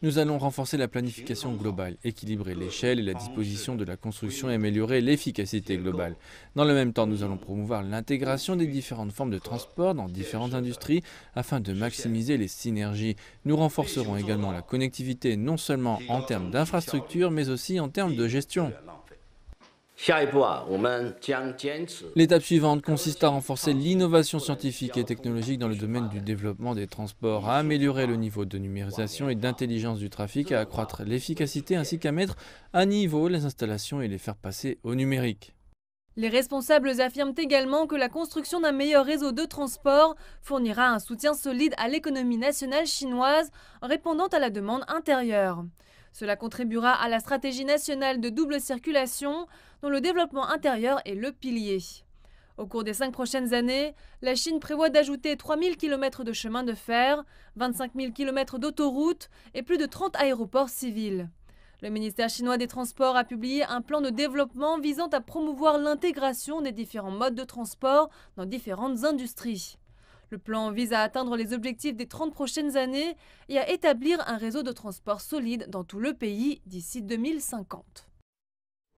Nous allons renforcer la planification globale, équilibrer l'échelle et la disposition de la construction et améliorer l'efficacité globale. Dans le même temps, nous allons promouvoir l'intégration des différentes formes de transport dans différentes industries afin de maximiser les synergies. Nous renforcerons également la connectivité non seulement en termes d'infrastructures mais aussi en termes de gestion. L'étape suivante consiste à renforcer l'innovation scientifique et technologique dans le domaine du développement des transports, à améliorer le niveau de numérisation et d'intelligence du trafic, à accroître l'efficacité ainsi qu'à mettre à niveau les installations et les faire passer au numérique. Les responsables affirment également que la construction d'un meilleur réseau de transport fournira un soutien solide à l'économie nationale chinoise, répondant à la demande intérieure. Cela contribuera à la stratégie nationale de double circulation dont le développement intérieur est le pilier. Au cours des cinq prochaines années, la Chine prévoit d'ajouter 3000 km de chemin de fer, 25 000 km d'autoroutes et plus de 30 aéroports civils. Le ministère chinois des Transports a publié un plan de développement visant à promouvoir l'intégration des différents modes de transport dans différentes industries. Le plan vise à atteindre les objectifs des 30 prochaines années et à établir un réseau de transport solide dans tout le pays d'ici 2050.